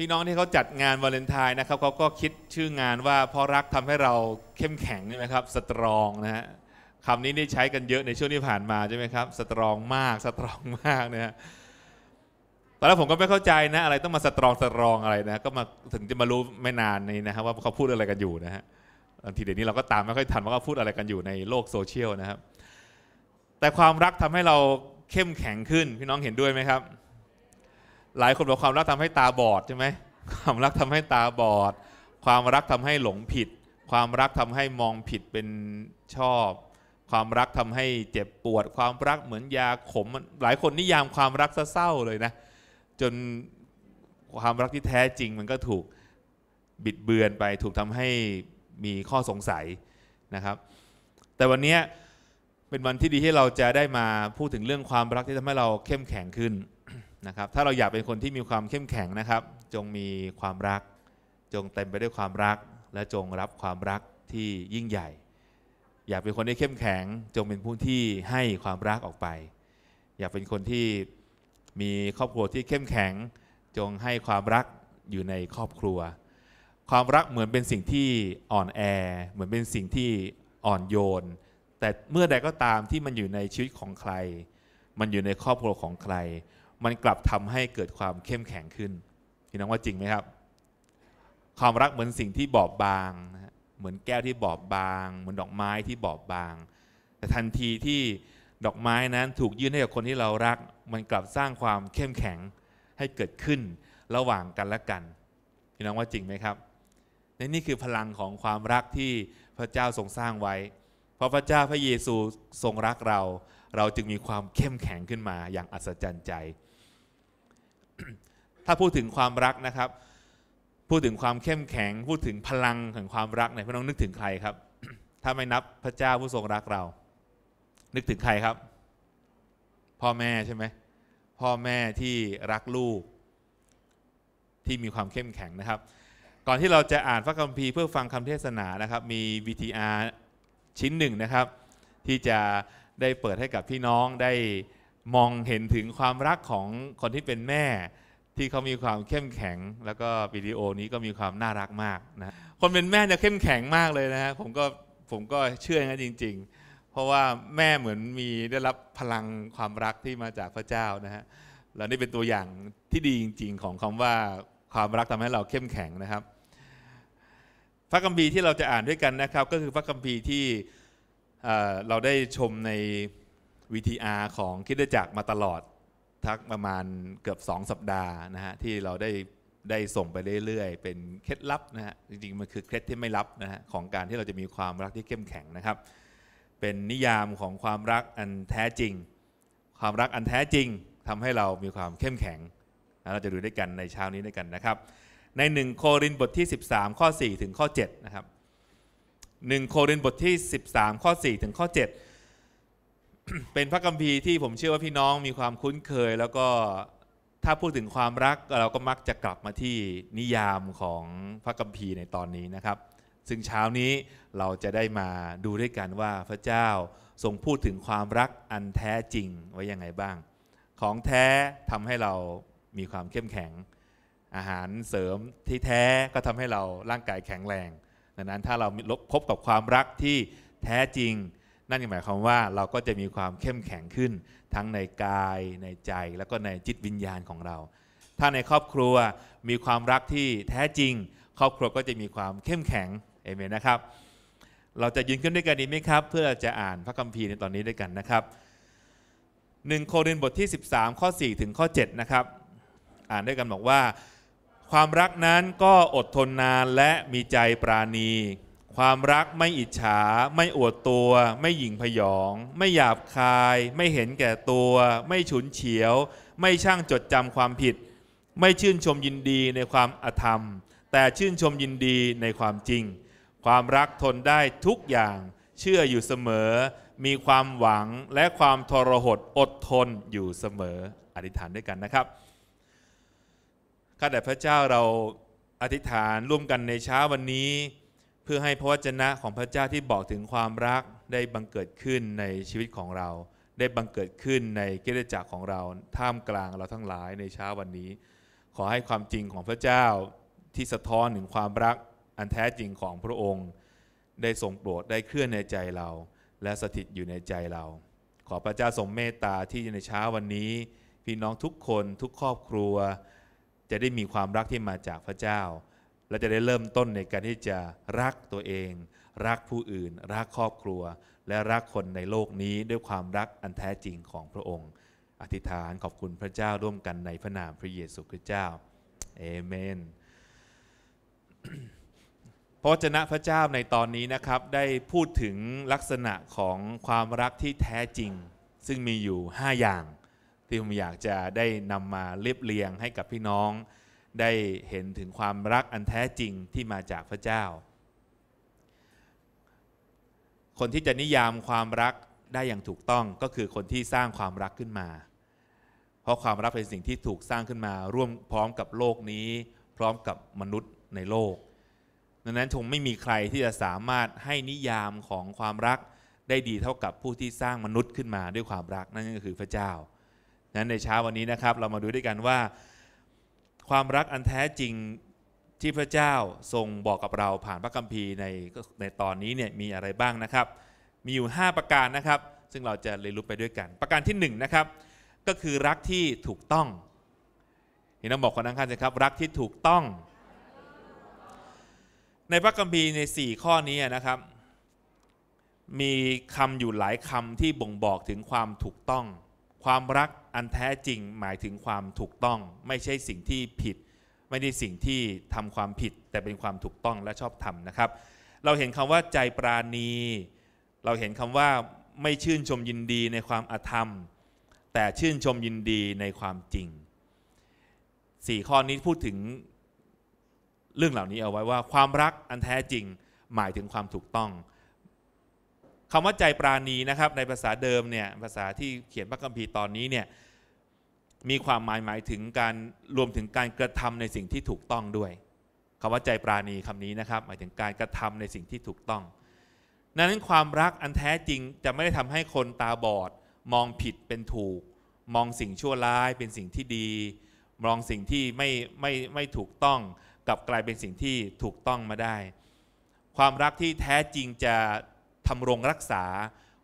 พี่น้องที่เขาจัดงานวาเลนไทน์นะครับเขาก็คิดชื่องานว่าเพราะรักทำให้เราเข้มแข็งใช่ไหมครับสตรองนะฮะคำนี้ได้ใช้กันเยอะในช่วงที่ผ่านมาใช่ไหมครับ สตรองมากสตรองมากนะฮะตอนแรกผมก็ไม่เข้าใจนะ อะไรต้องมาสตรองสตรองอะไรนะก็มาถึงจะมารู้ไม่นานนี้นะครับว่าเขาพูดอะไรกันอยู่นะฮะบางทีเดี๋ยวนี้เราก็ตามไม่ค่อยทันว่าเขาพูดอะไรกันอยู่ในโลกโซเชียลนะครับ แต่ความรักทำให้เราเข้มแข็งขึ้น พี่น้องเห็นด้วยไหมครับหลายคนบอกความรักทำให้ตาบอดใช่ไหม ความรักทำให้ตาบอด ความรักทำให้หลงผิด ความรักทำให้มองผิดเป็นชอบ ความรักทำให้เจ็บปวด ความรักเหมือนยาขม หลายคนนิยามความรักเศร้าเลยนะ จนความรักที่แท้จริง มันก็ถูกบิดเบือนไป ถูกทำให้มีข้อสงสัยนะครับ แต่วันนี้เป็นวันที่ดี ที่เราจะได้มาพูดถึงเรื่องความรักที่ทำให้เราเข้มแข็งขึ้นนะครับถ้าเราอยากเป็นคนที่มีความเข้มแข็งนะครับจงมีความรัก จงเต็มไปด้วยความรัก และจงรับความรักที่ยิ่งใหญ่อยากเป็นคนที่เข้มแข็ง จงเป็นผู้ที่ให้ความรักออกไป อยากเป็นคนที่มีครอบครัวที่เข้มแข็งจงให้ความรักอยู่ในครอบครัว ความรักเหมือนเป็นสิ่งที่อ่อนแอ เหมือนเป็นสิ่งที่อ่อนโยน แต่เมื่อใดก็ตามที่มันอยู่ในชีวิตของใคร มันอยู่ในครอบครัวของใครมันกลับทำให้เกิดความเข้มแข็งขึ้นพี่น้องว่าจริงไหมครับ ความรักเหมือนสิ่งที่บอบบางนะเหมือนแก้วที่บอบบาง เหมือนดอกไม้ที่บอบบาง แต่ทันทีที่ดอกไม้นั้นถูกยื่นให้กับคนที่เรารัก มันกลับสร้างความเข้มแข็งให้เกิดขึ้นระหว่างกันและกันพี่น้องว่าจริงไหมครับนนี่คือพลังของความรักที่พระเจ้าทรงสร้างไว้เพราะพระเจ้าพระเยซูทรงรักเราเราจึงมีความเข้มแข็งขึ้นมาอย่างอัศจรรย์ใจถ้าพูดถึงความรักนะครับ พูดถึงความเข้มแข็ง พูดถึงพลังของความรักเนี่ยพี่น้องนึกถึงใครครับ ถ้าไม่นับพระเจ้าผู้ทรงรักเรา นึกถึงใครครับ พ่อแม่ใช่ไหม พ่อแม่ที่รักลูก ที่มีความเข้มแข็งนะครับ ก่อนที่เราจะอ่านพระคัมภีร์เพื่อฟังคำเทศนานะครับ มี VTR ชิ้นหนึ่งนะครับ ที่จะได้เปิดให้กับพี่น้องได้มองเห็นถึงความรักของคนที่เป็นแม่ที่เขามีความเข้มแข็ง แล้วก็วิดีโอนี้ก็มีความน่ารักมากนะคนเป็นแม่จะเข้มแข็งมากเลยนะฮะผมก็ผมก็เชื่อองนั้นจริง ๆ เพราะว่าแม่เหมือนมีได้รับพลังความรักที่มาจากพระเจ้านะฮะ แลวนี่เป็นตัวอย่างที่ดีจริง ๆ ของคำว่าความรักทำให้เราเข้มแข็งนะครับ พระคัมภีร์ที่เราจะอ่านด้วยกันนะครับ ก็คือพระคัมภีร์ที่เราได้ชมใน VTR ของคิดจักรมาตลอด ทักประมาณเกือบ 2 สัปดาห์นะฮะที่เราได้ได้ส่งไปเรื่อยๆ เป็นเคล็ดลับนะฮะจริงๆมันคือเคล็ดที่ไม่ลับนะฮะของการที่เราจะมีความรักที่เข้มแข็งนะครับ เป็นนิยามของความรักอันแท้จริง ความรักอันแท้จริง ทำให้เรามีความเข้มแข็ง เราจะดูด้วยกันในเช้านี้ด้วยกันนะครับ ใน 1 โครินบทที่ 13 ข้อ 4 ถึงข้อ7นะครับ1โครินบทที่13 ข้อ 4 ถึงข้อ 7เป็นพระคัมภีร์ที่ผมเชื่อว่าพี่น้องมีความคุ้นเคย แล้วก็ถ้าพูดถึงความรักเราก็มักจะกลับมาที่นิยามของพระคัมภีร์ในตอนนี้นะครับ ซึ่งเช้านี้เราจะได้มาดูด้วยกันว่าพระเจ้าทรงพูดถึงความรักอันแท้จริงไว้ยังไงบ้าง ของแท้ทำให้เรามีความเข้มแข็ง อาหารเสริมที่แท้ก็ทำให้เราร่างกายแข็งแรง ดังนั้นถ้าเราพคบกับความรักที่แท้จริงนั่นหมายความว่าเราก็จะมีความเข้มแข็งขึ้นทั้งในกายในใจแล้วก็ในจิตวิญญาณของเรา ถ้าในครอบครัวมีความรักที่แท้จริง ครอบครัวก็จะมีความเข้มแข็งเอเมนนะครับ เราจะยืนขึ้นด้วยกันดีไหมครับ เพื่อจะอ่านพระคัมภีร์ในตอนนี้ด้วยกันนะครับ1โครินธ์บทที่13 ข้อ 4 ถึงข้อ7นะครับอ่านด้วยกันบอกว่า ความรักนั้นก็อดทนนานและมีใจปราณีความรักไม่อิจฉา ไม่อวดตัว ไม่หยิ่งพยอง ไม่หยาบคาย ไม่เห็นแก่ตัว ไม่ฉุนเฉียว ไม่ช่างจดจำความผิด ไม่ชื่นชมยินดีในความอธรรม แต่ชื่นชมยินดีในความจริง ความรักทนได้ทุกอย่าง เชื่ออยู่เสมอ มีความหวังและความทรหดอดทนอยู่เสมออธิษฐานด้วยกันนะครับ ข้าแต่พระเจ้าเราอธิษฐานร่วมกันในเช้าวันนี้พื่อให้พระวจนะของพระเจ้าที่บอกถึงความรักได้บังเกิดขึ้นในชีวิตของเรา ได้บังเกิดขึ้นในกิจจักรของเรา ท่ามกลางเราทั้งหลายในเช้าวันนี้ ขอให้ความจริงของพระเจ้าที่สะท้อนถึงความรักอันแท้จริงของพระองค์ ได้ทรงโปรด ได้เคลื่อนในใจเรา และสถิตอยู่ในใจเรา ขอพระเจ้าทรงเมตตาที่ในเช้าวันนี้พี่น้องทุกคนทุกครอบครัว จะได้มีความรักที่มาจากพระเจ้าและจะได้เริ่มต้นในการที่จะรักตัวเอง รักผู้อื่น รักครอบครัว และรักคนในโลกนี้ด้วยความรักอันแท้จริงของพระองค์ อธิษฐานขอบคุณพระเจ้าร่วมกันในพระนามพระเยซูคริสต์เจ้าเอเมนพระเจนะพระเจ้าในตอนนี้นะครับ ได้พูดถึงลักษณะของความรักที่แท้จริง ซึ่งมีอยู่ 5 อย่าง ที่ผมอยากจะได้นำมาเรียบเรียงให้กับพี่น้องได้เห็นถึงความรักอันแท้จริงที่มาจากพระเจ้า คนที่จะนิยามความรักได้อย่างถูกต้องก็คือคนที่สร้างความรักขึ้นมา เพราะความรักเป็นสิ่งที่ถูกสร้างขึ้นมาร่วมพร้อมกับโลกนี้ พร้อมกับมนุษย์ในโลก ดังนั้นคงไม่มีใครที่จะสามารถให้นิยามของความรักได้ดีเท่ากับผู้ที่สร้างมนุษย์ขึ้นมาด้วยความรักนั่นก็คือพระเจ้านั้นในเช้าวันนี้นะครับเรามาดูด้วยกันว่าความรักอันแท้จริง ที่พระเจ้า ทรงบอกกับเราผ่านพระคัมภีร์ในในตอนนี้เนี่ยมีอะไรบ้างนะครับ มีอยู่ 5 ประการนะครับ ซึ่งเราจะเรียนรู้ไปด้วยกัน ประการที่1นนะครับก็คือรักที่ถูกต้องเห็นน้องบอกคนข้างๆสครับรักที่ถูกต้อง ในพระคัมภีร์ใน 4 ข้อนี้นะครับ มีคำ อยู่หลายคำที่บ่งบอกถึงความถูกต้องความรักอันแท้จริงหมายถึงความถูกต้อง ไม่ใช่สิ่งที่ผิด ไม่ได้สิ่งที่ทำความผิดแต่เป็นความถูกต้องและชอบธรรมนะครับ เราเห็นคำว่าใจปราณี เราเห็นคำว่า ไม่ชื่นชมยินดีในความอธรรม แต่ชื่นชมยินดีในความจริงสี่ข้อนี้พูดถึงเรื่องเหล่านี้เอาไว้ว่า ความรักอันแท้จริงหมายถึงความถูกต้องคำว่าใจปราณีนะครับในภาษาเดิมเนี่ยภาษาที่เขียนพระคัมภีร์ตอนนี้เนี่ยมีความหมาย หมายถึงการรวมถึงการกระทำในสิ่งที่ถูกต้องด้วย คำว่าใจปราณีคำนี้นะครับ หมายถึงการกระทำในสิ่งที่ถูกต้องนั้นความรักอันแท้จริงจะไม่ได้ ทำ ให้คนตาบอดมองผิดเป็นถูก มองสิ่งชั่วร้ายเป็นสิ่งที่ดี มองสิ่งที่ไม่ไม่ไม่ถูกต้องกลับกลายเป็นสิ่งที่ถูกต้องมาได้ ความรักที่แท้จริงจะทำรงรักษา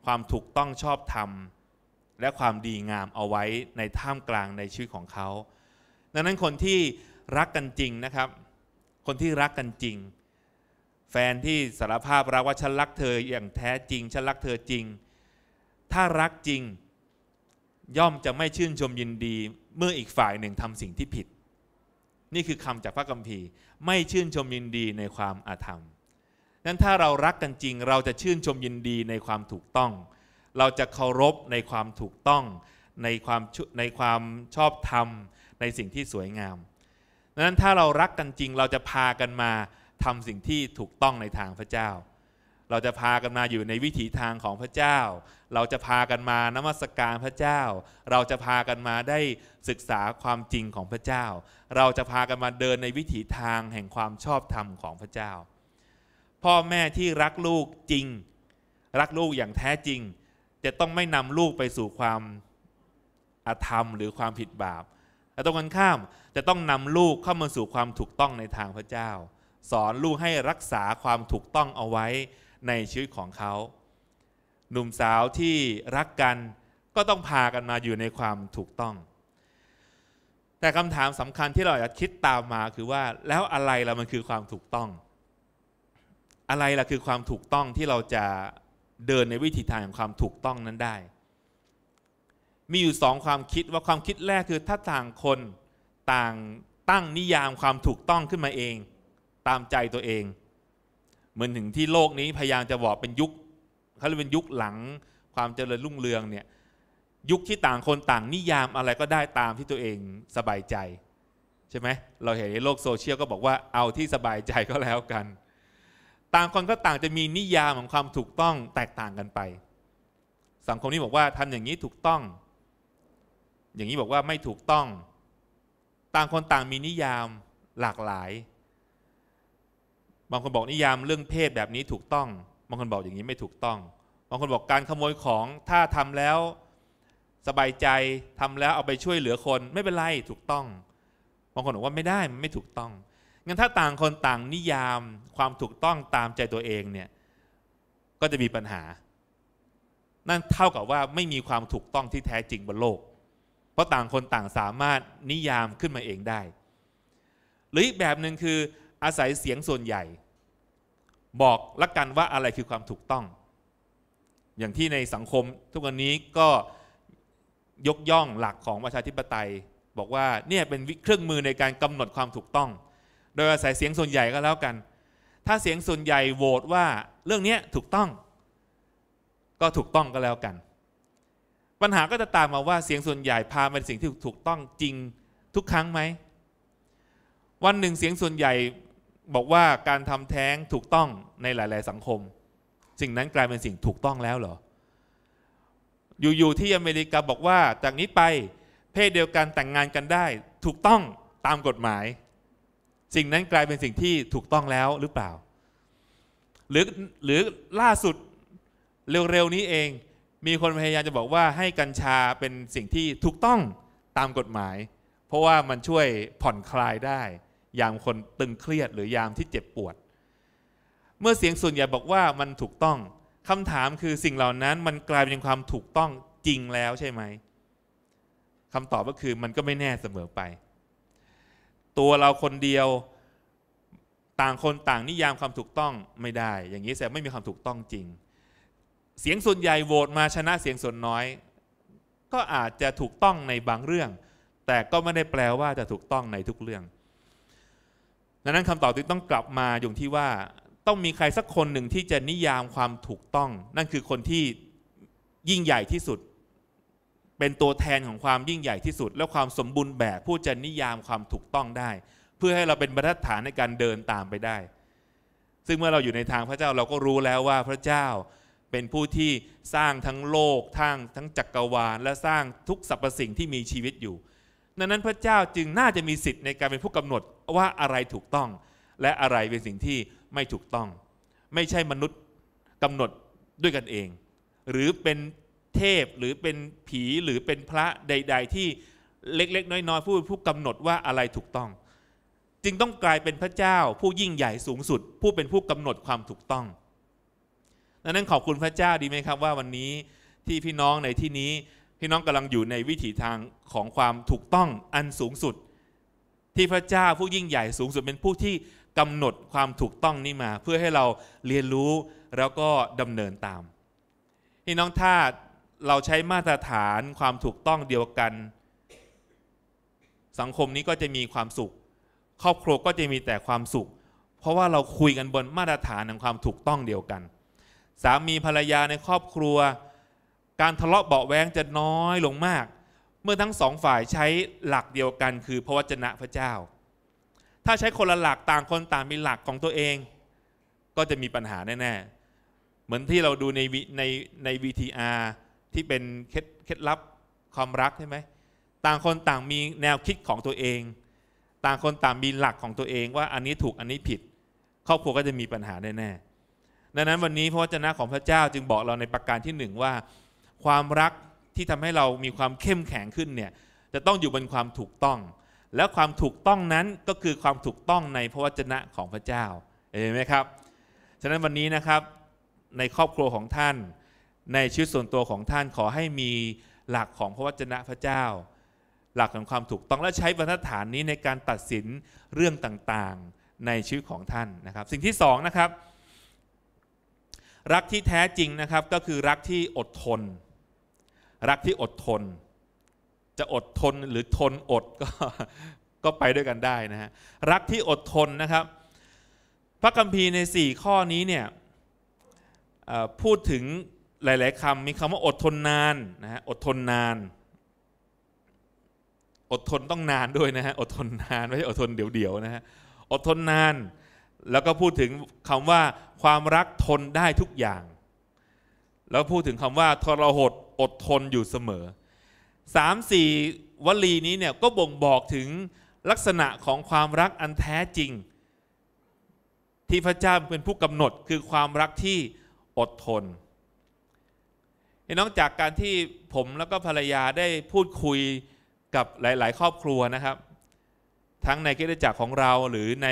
ความถูกต้องชอบธรรม และความดีงามเอาไว้ในท่ามกลางในชีวิตของเขา ดังนั้นคนที่รักกันจริงนะครับ คนที่รักกันจริง แฟนที่สารภาพรักว่าฉันรักเธออย่างแท้จริง ฉันรักเธอจริง ถ้ารักจริง ย่อมจะไม่ชื่นชมยินดีเมื่ออีกฝ่ายหนึ่งทำสิ่งที่ผิด นี่คือคำจากพระคัมภีร์ไม่ชื่นชมยินดีในความอาธรรมนั้นถ้าเรารักกันจริง เราจะชื่นชมยินดีในความถูกต้อง เราจะเคารพในความถูกต้องในความในความชอบธรรมในสิ่งที่สวยงามนั้นถ้าเรารักกันจริง เราจะพากันมาทำสิ่งที่ถูกต้องในทางพระเจ้า เราจะพากันมาอยู่ในวิถีทางของพระเจ้า เราจะพากันมานมัสการพระเจ้า เราจะพากันมาได้ศึกษาความจริงของพระเจ้า เราจะพากันมาเดินในวิถีทางแห่งความชอบธรรมของพระเจ้าพ่อแม่ที่รักลูกจริง รักลูกอย่างแท้จริง จะต้องไม่นำลูกไปสู่ความอาธรรมหรือความผิดบาปและตรงกันข้ามจะต้องนำลูกเข้ามาสู่ความถูกต้องในทางพระเจ้า สอนลูกให้รักษาความถูกต้องเอาไว้ในชีวิตของเขาหนุ่มสาวที่รักกันก็ต้องพากันมาอยู่ในความถูกต้อง แต่คำถามสำคัญที่เราอยากคิดตามมาคือว่าแล้วอะไรละมันคือความถูกต้องอะไรล่ะคือความถูกต้องที่เราจะเดินในวิถีทางของความถูกต้องนั้นได้ มีอยู่สองความคิดว่าความคิดแรกคือถ้าต่างคนต่างตั้งนิยามความถูกต้องขึ้นมาเอง ตามใจตัวเอง เหมือนถึงที่โลกนี้พยายาม จะบอกเป็นยุคเขาเรียกเป็นยุคหลังความเจริญรุ่งเรืองเนี่ยยุคที่ต่างคนต่างนิยามอะไรก็ได้ตามที่ตัวเองสบายใจใช่ไหมเราเห็นในโลกโซเชียลก็บอกว่าเอาที่สบายใจก็แล้วกันต่างคนก็ต่างจะมีนิยามของความถูกต้องแตกต่างกันไป สังคมนี้บอกว่าทำอย่างนี้ถูกต้อง อย่างนี้บอกว่าไม่ถูกต้อง ต่างคนต่างมีนิยามหลากหลาย บางคนบอกนิยามเรื่องเพศแบบนี้ถูกต้อง บางคนบอกอย่างนี้ไม่ถูกต้อง บางคนบอกการขโมยของถ้าทำแล้ว สบายใจทำแล้วเอาไปช่วยเหลือคนไม่เป็นไร ถูกต้อง บางคนบอกว่าไม่ได้มันไม่ถูกต้องงั้นถ้าต่างคนต่างนิยามความถูกต้องตามใจตัวเองเนี่ยก็จะมีปัญหา นั่นเท่ากับว่าไม่มีความถูกต้องที่แท้จริงบนโลก เพราะต่างคนต่างสามารถนิยามขึ้นมาเองได้ หรืออีกแบบหนึ่งคืออาศัยเสียงส่วนใหญ่ บอกละกันว่าอะไรคือความถูกต้อง อย่างที่ในสังคมทุกวันนี้ก็ยกย่องหลักของประชาธิปไตย บอกว่าเนี่ยเป็นเครื่องมือในการกำหนดความถูกต้องโดยอาศัยเสียงส่วนใหญ่ก็แล้วกัน ถ้าเสียงส่วนใหญ่โหวตว่าเรื่องนี้ถูกต้อง ก็ถูกต้องก็แล้วกัน ปัญหาก็จะตามมาว่าเสียงส่วนใหญ่พาไปสิ่งที่ถูกต้องจริงทุกครั้งไหม วันหนึ่งเสียงส่วนใหญ่บอกว่าการทำแท้งถูกต้องในหลาย ๆ สังคม สิ่งนั้นกลายเป็นสิ่งถูกต้องแล้วเหรอ อยู่ ๆ ที่อเมริกาบอกว่าจากนี้ไป เพศเดียวกันแต่งงานกันได้ถูกต้องตามกฎหมายสิ่งนั้นกลายเป็นสิ่งที่ถูกต้องแล้วหรือเปล่า หรือ หรือ ล่าสุดเร็วๆนี้เองมีคนพยายามจะบอกว่าให้กัญชาเป็นสิ่งที่ถูกต้องตามกฎหมาย เพราะว่ามันช่วยผ่อนคลายได้ยามคนตึงเครียดหรือยามที่เจ็บปวด เมื่อเสียงส่วนใหญ่บอกว่ามันถูกต้องคำถามคือสิ่งเหล่านั้นมันกลายเป็นความถูกต้องจริงแล้วใช่ไหมคำตอบก็คือมันก็ไม่แน่เสมอไปตัวเราคนเดียว ต่างคนต่างนิยามความถูกต้องไม่ได้ อย่างนี้แสดงไม่มีความถูกต้องจริง เสียงส่วนใหญ่โหวตมาชนะเสียงส่วนน้อย ก็อาจจะถูกต้องในบางเรื่อง แต่ก็ไม่ได้แปลว่าจะถูกต้องในทุกเรื่องดังนั้นคำตอบที่ต้องกลับมาอยู่ที่ว่า ต้องมีใครสักคนหนึ่งที่จะนิยามความถูกต้อง นั่นคือคนที่ยิ่งใหญ่ที่สุดเป็นตัวแทนของความยิ่งใหญ่ที่สุด และความสมบูรณ์แบบผู้จะนิยามความถูกต้องได้ เพื่อให้เราเป็นบรรทัดฐาน ในการเดินตามไปได้ ซึ่งเมื่อเราอยู่ในทางพระเจ้าเราก็รู้แล้วว่าพระเจ้าเป็นผู้ที่สร้างทั้งโลกทั้งทั้งจักรวาล และสร้างทุกสรรพสิ่งที่มีชีวิตอยู่ดังนั้นพระเจ้าจึงน่าจะมีสิทธิ์ในการเป็นผู้กำหนดว่าอะไรถูกต้องและอะไรเป็นสิ่งที่ไม่ถูกต้อง ไม่ใช่มนุษย์กำหนดด้วยกันเอง หรือเป็นเทพหรือเป็นผีหรือเป็นพระใด ๆ ที่เล็กๆน้อยๆผู้ผู้กำหนดว่าอะไรถูกต้อง จึงต้องกลายเป็นพระเจ้า ผู้ยิ่งใหญ่สูงสุด ผู้เป็นผู้กำหนดความถูกต้องดังนั้นขอบคุณพระเจ้าดีไหมครับว่าวันนี้ที่พี่น้องในที่นี้พี่น้องกำลังอยู่ในวิถีทางของความถูกต้องอันสูงสุด ที่พระเจ้าผู้ยิ่งใหญ่สูงสุดเป็นผู้ที่กำหนดความถูกต้องนี้มาเพื่อให้เราเรียนรู้แล้วก็ดำเนินตาม พี่น้องถ้าเราใช้มาตรฐานความถูกต้องเดียวกัน สังคมนี้ก็จะมีความสุข ครอบครัวก็จะมีแต่ความสุข เพราะว่าเราคุยกันบนมาตรฐานของความถูกต้องเดียวกัน สามีภรรยาในครอบครัว การทะเลาะเบาแวงจะน้อยลงมาก เมื่อทั้งสองฝ่ายใช้หลักเดียวกัน คือพระวจนะพระเจ้า ถ้าใช้คนละหลักต่างคน ต่างมีหลักของตัวเอง ก็จะมีปัญหาแน่ๆเหมือนที่เราดูในในใน VTR ที่เป็นเคล็ดลับความรักใช่ไหม ต่างคนต่างมีแนวคิดของตัวเอง ต่างคนต่างมีหลักของตัวเองว่าอันนี้ถูกอันนี้ผิด ครอบครัวก็จะมีปัญหาแน่แน่ดังนั้นวันนี้พระวจนะของพระเจ้าจึงบอกเราในประการที่หนึ่งว่า ความรักที่ทำให้เรามีความเข้มแข็งขึ้นเนี่ยจะต้องอยู่บนความถูกต้อง และความถูกต้องนั้นก็คือความถูกต้องในพระวจนะของพระเจ้าเห็นไหมครับฉะนั้นวันนี้นะครับในครอบครัวของท่านในชีวิตส่วนตัวของท่านขอให้มีหลักของพระวจนะพระเจ้า หลักของความถูกต้องและใช้บรรทัดฐานนี้ในการตัดสินเรื่องต่างๆในชีวิตของท่านนะครับ สิ่งที่2นะครับรักที่แท้จริงนะครับก็คือรักที่อดทน รักที่อดทน จะอดทนหรือทนอดก็ก็ไปด้วยกันได้นะฮะรักที่อดทนนะครับ พระคัมภีร์ใน 4 ข้อนี้เนี่ยพูดถึงหลายๆคำมีคำว่าอดทนนานนะฮะอดทนนาน อดทนต้องนานด้วยนะฮะ อดทนนานไม่ใช่อดทนเดี๋ยวๆนะฮะอดทนนาน แล้วก็พูดถึงคำว่าความรักทนได้ทุกอย่าง แล้วพูดถึงคำว่าทรหดอดทนอยู่เสมอสามสี่วลีนี้เนี่ยก็บ่งบอกถึงลักษณะของความรักอันแท้จริง ที่พระเจ้าเป็นผู้กำหนดคือความรักที่อดทนนอกจากการที่ผมแล้วก็ภรรยาได้พูดคุยกับหลาย ๆ ครอบครัวนะครับ ทั้งในกิจจักรของเราหรือใน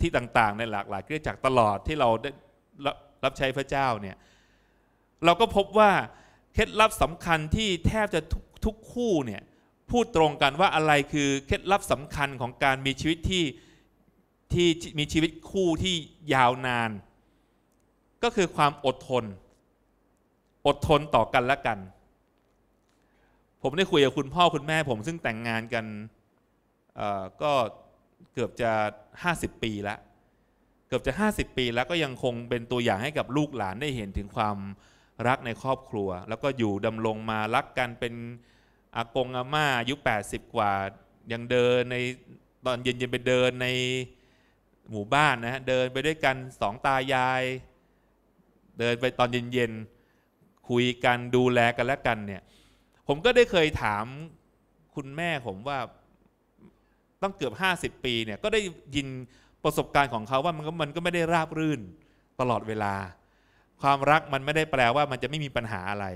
ที่ต่าง ๆ ในหลากหลายกิจจักรตลอดที่เราได้รับใช้พระเจ้าเนี่ยเราก็พบว่าเคล็ดลับสำคัญที่แทบจะทุกคู่เนี่ยพูดตรงกันว่าอะไรคือ เคล็ดลับสำคัญของการมีชีวิตที่ที่มีชีวิตคู่ที่ยาวนาน ก็คือความอดทนอดทนต่อกันและกัน ผมได้คุยกับคุณพ่อคุณแม่ ผมซึ่งแต่งงานกันก็เกือบจะ 50 ปีแล้วเกือบจะ 50 ปี แล้วก็ยังคงเป็นตัวอย่างให้กับลูกหลานได้เห็นถึงความรักในครอบครัว แล้วก็อยู่ดำรงมารักกันเป็นอากงอาม่าอายุ 80 กว่า ยังเดินในตอนเย็นๆไปเดินในหมู่บ้านนะเดินไปด้วยกันสองตายาย เดินไปตอนเย็นๆคุยกันดูแลกันและกันเนี่ยผมก็ได้เคยถามคุณแม่ผมว่าต้องเกือบ 50 ปี เนี่ย ก็ได้ยินประสบการณ์ของเขาว่ามันก็มันก็ไม่ได้ราบรื่นตลอดเวลา ความรักมันไม่ได้แปลว่ามันจะไม่มีปัญหาอะไร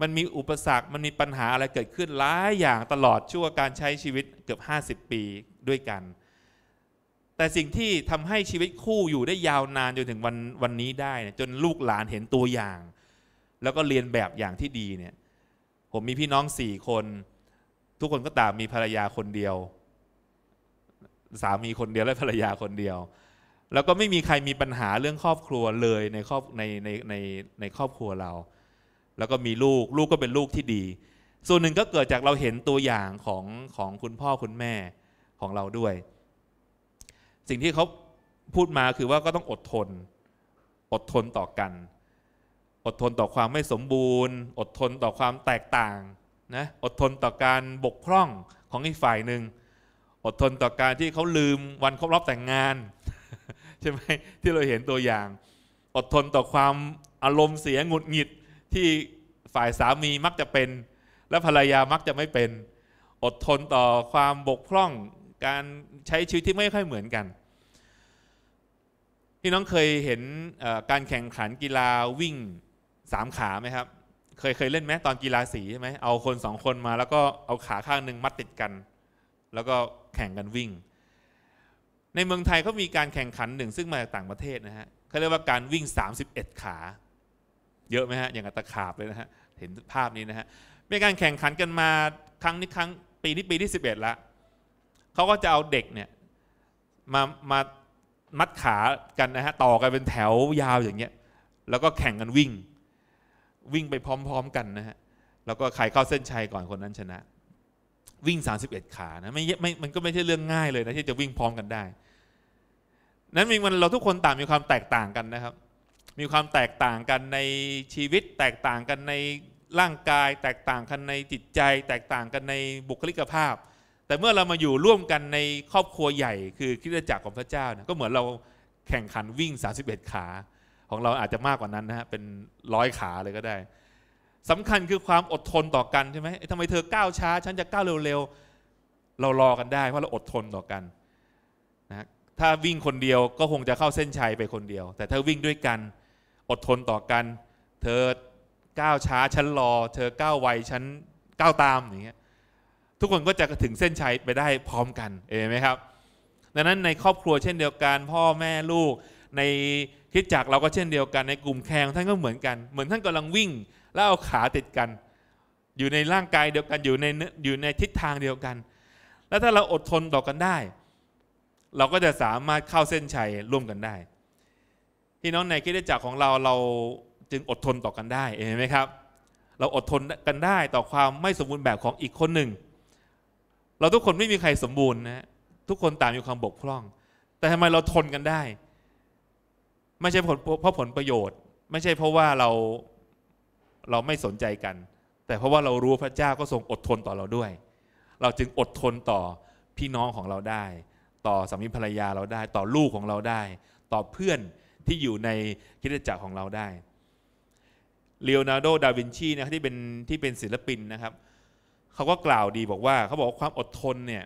มันมีอุปสรรคมันมีปัญหาอะไรเกิดขึ้นหลายอย่างตลอดชั่วการใช้ชีวิตเกือบ 50 ปีด้วยกัน แต่สิ่งที่ทำให้ชีวิตคู่อยู่ได้ยาวนานจนถึงวันวันนี้ได้ จนลูกหลานเห็นตัวอย่างแล้วก็เรียนแบบอย่างที่ดีเนี่ย ผมมีพี่น้องสี่คน ทุกคนก็ต่างมีภรรยาคนเดียว สามีคนเดียวและภรรยาคนเดียว แล้วก็ไม่มีใครมีปัญหาเรื่องครอบครัวเลย ในครอบในในในในครอบครัวเรา แล้วก็มีลูกลูกก็เป็นลูกที่ดี ส่วนหนึ่งก็เกิดจากเราเห็นตัวอย่างของของคุณพ่อคุณแม่ของเราด้วย สิ่งที่เขาพูดมาคือว่าก็ต้องอดทน อดทนต่อกันอดทนต่อความไม่สมบูรณ์ อดทนต่อความแตกต่างนะ อดทนต่อการบกพร่องของอีกฝ่ายหนึ่ง อดทนต่อการที่เขาลืมวันครบรอบแต่งงาน ใช่ไหมที่เราเห็นตัวอย่าง อดทนต่อความอารมณ์เสียหงุดหงิดที่ฝ่ายสามีมักจะเป็น และภรรยามักจะไม่เป็น อดทนต่อความบกพร่องการใช้ชีวิตที่ไม่ค่อยเหมือนกันพี่น้องเคยเห็นการแข่งขันกีฬาวิ่งสามขาไหมครับ เคยเคยเล่นไหมตอนกีฬาสีใช่ไหมเอาคนสองคนมาแล้วก็เอาขาข้างหนึ่งมัดติดกัน แล้วก็แข่งกันวิ่ง ในเมืองไทยเขามีการแข่งขันหนึ่งซึ่งมาจากต่างประเทศ นะฮะ เขาเรียกว่าการวิ่ง 31 ขา เยอะไหมฮะ อย่างัตะขาบเลยนะฮะ เห็นภาพนี้นะฮะเป็นการแข่งขันกันมาครั้งนี้ครั้งปีนี้ปีที่11ละเขาก็จะเอาเด็กเนี่ยมามามัดขากันนะฮะ ต่อกันเป็นแถวยาวอย่างเงี้ย แล้วก็แข่งกันวิ่งวิ่งไปพร้อมๆกันนะฮะ แล้วก็ใครเข้าเส้นชัยก่อนคนนั้นชนะ วิ่ง 31 ขานะไม่ไม่มันก็ไม่ใช่เรื่องง่ายเลยนะที่จะวิ่งพร้อมกันได้ นั้นมีมันเราทุกคนต่างมีความแตกต่างกันนะครับ มีความแตกต่างกันในชีวิต แตกต่างกันในร่างกาย แตกต่างกันในจิตใจ แตกต่างกันในบุคลิกภาพ แต่เมื่อเรามาอยู่ร่วมกันในครอบครัวใหญ่คือคริสตจักรของพระเจ้านะก็เหมือนเราแข่งขันวิ่ง 31ขาของเราอาจจะมากกว่านั้นนะฮะเป็นร้อยขาเลยก็ได้ สำคัญคือความอดทนต่อกันใช่ไหมทำไมเธอก้าวช้าฉันจะก้าวเร็วๆเรารอกันได้ เพราะเราอดทนต่อกันนะถ้าวิ่งคนเดียวก็คงจะเข้าเส้นชัยไปคนเดียว แต่ถ้าวิ่งด้วยกันอดทนต่อกัน เธอก้าวช้าฉันรอเธอก้าวไวฉันก้าวตามอย่างเงี้ยทุกคนก็จะถึงเส้นชัยไปได้พร้อมกันเเมนไหมครับดังนั้นในครอบครัวเช่นเดียวกันพ่อแม่ลูกในคิดจากเราก็เช่นเดียวกันในกลุ่มแค่งท่านก็เหมือนกัน เหมือนท่านกำลังวิ่ง แล้วเอาขาติดกัน อยู่ในร่างกายเดียวกันอยู่ในอยู่ในทิศทางเดียวกัน แล้วถ้าเราอดทนต่อกันได้ เราก็จะสามารถเข้าเส้นชัยร่วมกันได้พี่น้องในคิดจักของเราเราจึงอดทนต่อกันได้เห็นไหมครับเราอดทนกันได้ต่อความไม่สมบูรณ์แบบของอีกคนหนึ่ง เราทุกคนไม่มีใครสมบูรณ์นะ ทุกคนต่างมีความบกพร่อง แต่ทำไมเราทนกันได้ไม่ใช่เพราะผลประโยชน์ไม่ใช่เพราะว่าเราเราไม่สนใจกัน แต่เพราะว่าเรารู้พระเจ้าก็ทรงอดทนต่อเราด้วย เราจึงอดทนต่อพี่น้องของเราได้ ต่อสามีภรรยาเราได้ต่อลูกของเราได้ ต่อเพื่อนที่อยู่ในคิดจักรของเราได้เลโอนาร์โด ดาวินชีนะที่เป็นที่เป็นศิลปินนะครับเขาก็กล่าวดีบอกว่าเขาบอกว่าความอดทนเนี่ย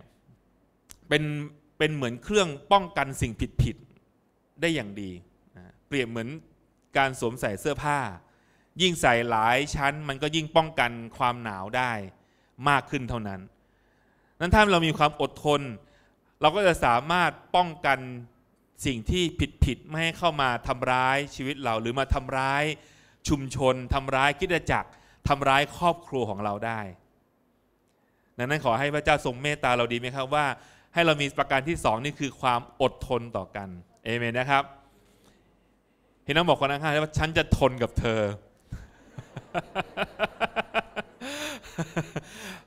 เป็นเป็นเหมือนเครื่องป้องกันสิ่งผิดผิดได้อย่างดีเปรียบเหมือนการสวมใส่เสื้อผ้า ยิ่งใส่หลายชั้นมันก็ยิ่งป้องกันความหนาวได้มากขึ้นเท่านั้นนั้นถ้าเรามีความอดทน เราก็จะสามารถป้องกันสิ่งที่ผิดผิดไม่ให้เข้ามาทำร้ายชีวิตเราหรือมาทำร้ายชุมชนทำร้ายกิจจักรทำร้ายครอบครัวของเราได้ ดังนั้นขอให้พระเจ้าทรงเมตตาเราดีไหมครับว่า ให้เรามีประการที่สองนี่คือความอดทนต่อกันเอเมนนะครับพี่น้องบอกคนข้างๆว่าฉันจะทนกับเธอ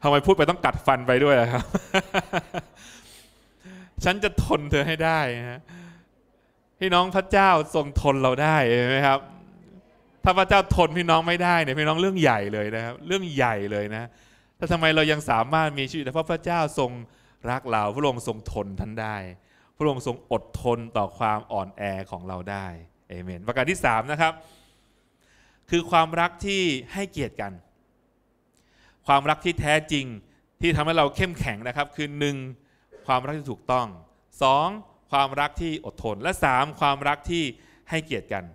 ทำไมพูดไปต้องกัดฟันไปด้วยครับ ฉันจะทนเธอให้ได้ฮะ พี่น้องพระเจ้าทรงทนเราได้ไหมครับ ถ้าพระเจ้าทนพี่น้องไม่ได้เนี่ยพี่น้องเรื่องใหญ่เลยนะครับ เรื่องใหญ่เลยนะ ถ้าทำไมเรายังสามารถมีชีวิตเพราะพระเจ้าทรงรักเรา พระองค์ทรงทนท่านได้ พระองค์ทรงอดทนต่อความอ่อนแอของเราได้เอเมน ประการที่ 3 นะครับคือความรักที่ให้เกียรติกัน ความรักที่แท้จริงที่ทำให้เราเข้มแข็งนะครับคือ 1. ความรักที่ถูกต้อง 2. ความรักที่อดทนและ 3. ความรักที่ให้เกียรติกัน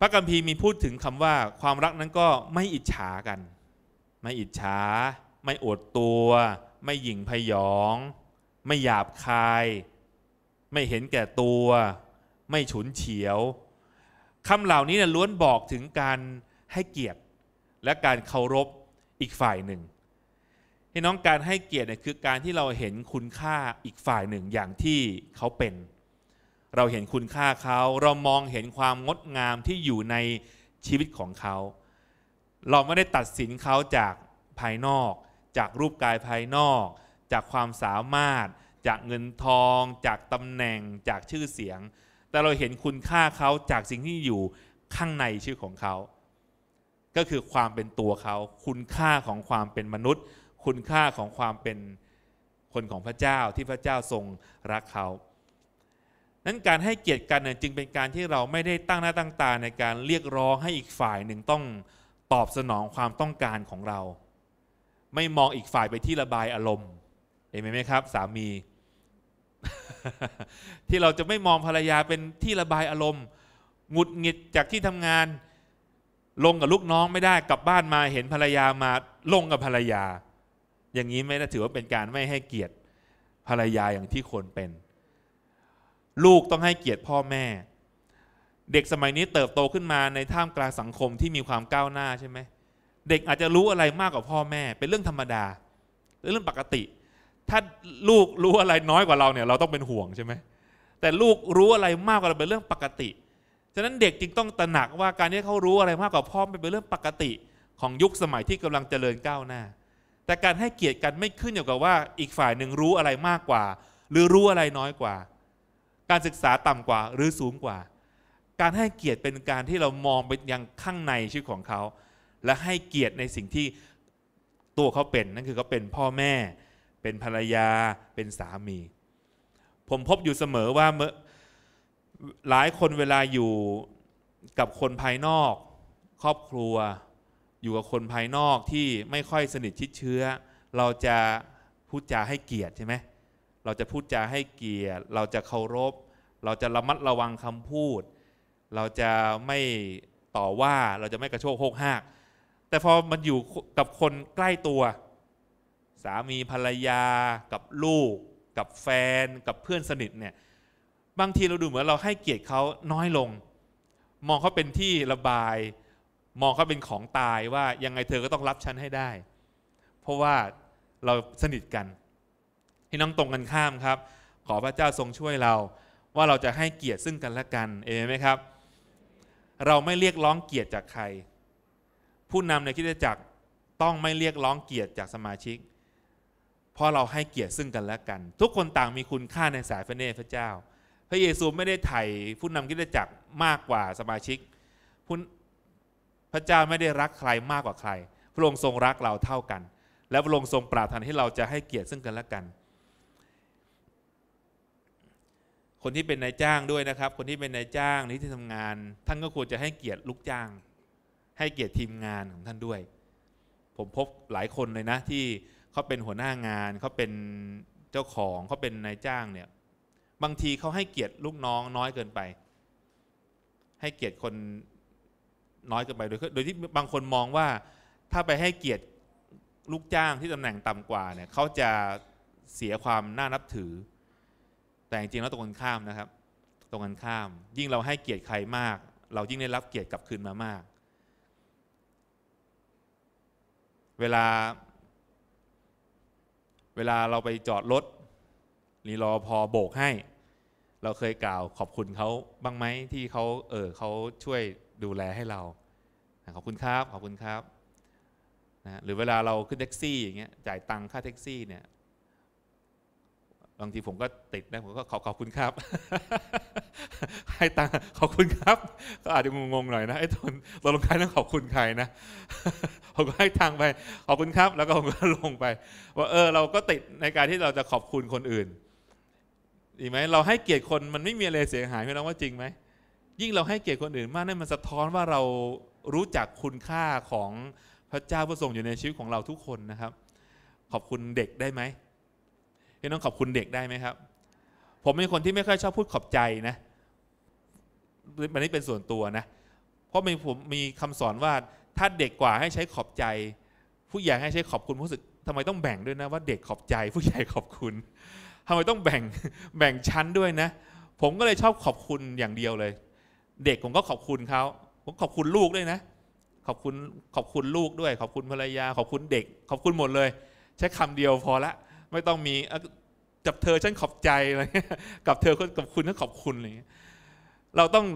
พระกัมพีมีพูดถึงคำว่าความรักนั้นก็ไม่อิจฉากัน ไม่อิจฉาไม่อดตัว ไม่หยิ่งพยอง ไม่หยาบคาย ไม่เห็นแก่ตัวไม่ฉุนเฉียว คำเหล่านี้นะล้วนบอกถึงการให้เกียรติและการเคารพอีกฝ่ายหนึ่งพี่น้องการให้เกียรติเนี่ยคือการที่เราเห็นคุณค่าอีกฝ่ายหนึ่งอย่างที่เขาเป็น เราเห็นคุณค่าเขาเรามองเห็นความงดงามที่อยู่ในชีวิตของเขา เราไม่ได้ตัดสินเขาจากภายนอก จากรูปกายภายนอก จากความสามารถ จากเงินทอง จากตำแหน่งจากชื่อเสียงแต่เราเห็นคุณค่าเขาจากสิ่งที่อยู่ข้างในชื่อของเขา ก็คือความเป็นตัวเขา คุณค่าของความเป็นมนุษย์ คุณค่าของความเป็นคนของพระเจ้าที่พระเจ้าทรงรักเขา นั้นการให้เกียรติกันจึงเป็นการที่เราไม่ได้ตั้งหน้าตั้งตาในการเรียกร้องให้อีกฝ่ายหนึ่งต้องตอบสนองความต้องการของเรา ไม่มองอีกฝ่ายไปที่ระบายอารมณ์เห็นไหมครับ สามีที่เราจะไม่มองภรรยาเป็นที่ระบายอารมณ์หงุดหงิดจากที่ทำงานลงกับลูกน้องไม่ได้กลับบ้านมาเห็นภรรยามาลงกับภรรยา อย่างนี้ไม่ได้ถือว่าเป็นการไม่ให้เกียรติภรรยาอย่างที่ควรเป็น ลูกต้องให้เกียรติพ่อแม่ เด็กสมัยนี้เติบโตขึ้นมาในท่ามกลางสังคมที่มีความก้าวหน้าใช่ไหมเด็กอาจจะรู้อะไรมากกว่าพ่อแม่เป็นเรื่องธรรมดาเป็นเรื่องปกติถ้าลูกรู้อะไรน้อยกว่าเราเนี่ยเราต้องเป็นห่วงใช่ไหม แต่ลูกรู้อะไรมากกว่าเราเป็นเรื่องปกติ ฉะนั้นเด็กจึงต้องตระหนักว่าการที่เขารู้อะไรมากกว่าพ่อเป็นเรื่องปกติของยุคสมัยที่กำลังเจริญก้าวหน้า แต่การให้เกียรติกันไม่ขึ้นอยู่กับว่าอีกฝ่ายหนึ่งรู้อะไรมากกว่า หรือรู้อะไรน้อยกว่า การศึกษาต่ำกว่าหรือสูงกว่า การให้เกียรติเป็นการที่เรามองไปยังข้างในชีวิตของเขา และให้เกียรติในสิ่งที่ตัวเขาเป็นนั่นคือเขาเป็นพ่อแม่เป็นภรรยาเป็นสามี ผมพบอยู่เสมอว่าหลายคนเวลาอยู่กับคนภายนอก ครอบครัว อยู่กับ คนภายนอกที่ไม่ค่อยสนิทชิดเชื้อ เราจะพูดจาให้เกียรติใช่ไหมเราจะพูดจาให้เกียรติ เราจะเคารพเราจะระมัดระวังคำพูด เราจะไม่ต่อว่าเราจะไม่กระโชกโหกหักแต่พอมันอยู่กับคนใกล้ตัวสามีภรรยา กับลูก กับแฟนกับเพื่อนสนิทเนี่ยบางทีเราดูเหมือนเราให้เกียรติเขาน้อยลง มองเขาเป็นที่ระบายมองเขาเป็นของตายว่ายังไงเธอก็ต้องรับฉันให้ได้ เพราะว่าเราสนิทกันพี่น้องตรงกันข้ามครับ ขอพระเจ้าทรงช่วยเราว่าเราจะให้เกียรติซึ่งกันและกันเองไหมครับ เราไม่เรียกร้องเกียรติจากใคร ผู้นำในคิดจักรต้องไม่เรียกร้องเกียรติจากสมาชิกราะเราให้เกียรติซึ่งกันและกัน ทุกคนต่างมีคุณค่าในสายพระเนตรพระเจ้า พระเยซูไม่ได้ไถ่ผู้นำกิจจักรมากกว่าสมาชิกพระเจ้าไม่ได้รักใครมากกว่าใครพระองค์ทรงรักเราเท่ากัน และพระองค์ทรงปรารถนาให้เราจะให้เกียรติซึ่งกันและกัน คนที่เป็นนายจ้างด้วยนะครับ คนที่เป็นนายจ้างที่ทำงาน ท่านก็ควรจะให้เกียรติลูกจ้าง ให้เกียรติทีมงานของท่านด้วย ผมพบหลายคนเลยนะที่เขาเป็นหัวหน้างาน เขาเป็นเจ้าของ เขาเป็นนายจ้างเนี่ย บางทีเขาให้เกียรติลูกน้องน้อยเกินไป ให้เกียรติคนน้อยเกินไปโดย โดยที่บางคนมองว่าถ้าไปให้เกียรติลูกจ้างที่ตำแหน่งต่ำกว่าเนี่ย เขาจะเสียความน่านับถือ แต่จริงแล้วตรงกันข้ามนะครับ ตรงกันข้าม ยิ่งเราให้เกียรติใครมาก เรายิ่งได้รับเกียรติกลับคืนมามาก เวลาเวลาเราไปจอดรถรีรอพอโบกให้ เราเคยกล่าวขอบคุณเขาบ้างไหมที่เขาเออเขาช่วยดูแลให้เราขอบคุณครับ ขอบคุณครับนะหรือเวลาเราขึ้นแท็กซี่อย่างเงี้ยจ่ายตังค่าแท็กซี่เนี่ยบางทีผมก็ติดนะผมก็ขอขอบคุณครับ ให้ตังขอบคุณครับ ก็อาจจะงงๆหน่อยนะไอ้ทนเราลงท้ายต้องขอบคุณใครนะผมก็ให้ทางไปขอบคุณครับ แล้วก็ผมก็ลงไปว่าเออเราก็ติดในการที่เราจะขอบคุณคนอื่นดีไหมเราให้เกียรติคนมันไม่มีอะไรเสียหายไม่รู้ว่าจริงไหมยิ่งเราให้เกียรติคนอื่น มากนั่นมันสะท้อนว่าเรารู้จักคุณค่าของพระเจ้าประสงค์อยู่ในชีวิตของเราทุกคนนะครับ ขอบคุณเด็กได้ไหมพี่น้องขอบคุณเด็กได้ไหมครับ ผมเป็นคนที่ไม่ค่อยชอบพูดขอบใจนะมันนี้เป็นส่วนตัวนะ เพราะมีผมมีคำสอนว่าถ้าเด็กกว่าให้ใช้ขอบใจผู้ใหญ่ให้ใช้ขอบคุณรู้สึกทำไมต้องแบ่งด้วยนะว่าเด็กขอบใจ ผู้ใหญ่ขอบคุณทำไมต้องแบ่งแบ่งชั้นด้วยนะ ผมก็เลยชอบขอบคุณอย่างเดียวเลย เด็กผมก็ขอบคุณเขาผมขอบคุณลูกด้วยนะ ขอบคุณขอบคุณลูกด้วย ขอบคุณภรรยา ขอบคุณเด็ก ขอบคุณหมดเลย ใช้คำเดียวพอละไม่ต้องมีกับเธอฉันขอบใจอะไรกับเธอกับคุณฉันขอบคุณอะไรเงี้ยเราต้อง